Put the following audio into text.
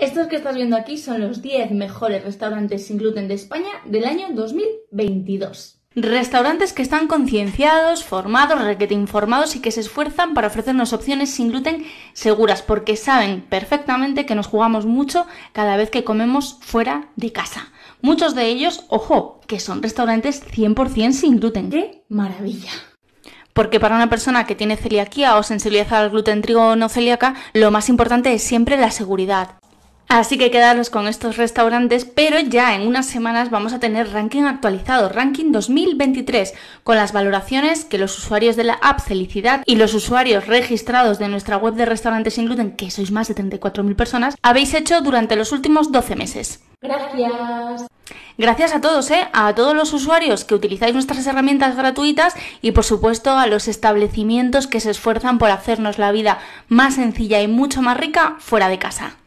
Estos que estás viendo aquí son los 10 mejores restaurantes sin gluten de España del año 2022. Restaurantes que están concienciados, formados, requete informados y que se esfuerzan para ofrecernos opciones sin gluten seguras, porque saben perfectamente que nos jugamos mucho cada vez que comemos fuera de casa. Muchos de ellos, ojo, que son restaurantes 100% sin gluten. ¡Qué maravilla! Porque para una persona que tiene celiaquía o sensibilidad al gluten trigo o no celíaca, lo más importante es siempre la seguridad Así que quedaros con estos restaurantes, pero ya en unas semanas vamos a tener ranking actualizado, ranking 2023, con las valoraciones que los usuarios de la app Celicidad y los usuarios registrados de nuestra web de restaurantes sin que sois más de 34.000 personas, habéis hecho durante los últimos 12 meses. Gracias. Gracias a todos, ¿eh? a todos los usuarios que utilizáis nuestras herramientas gratuitas y por supuesto a los establecimientos que se esfuerzan por hacernos la vida más sencilla y mucho más rica fuera de casa.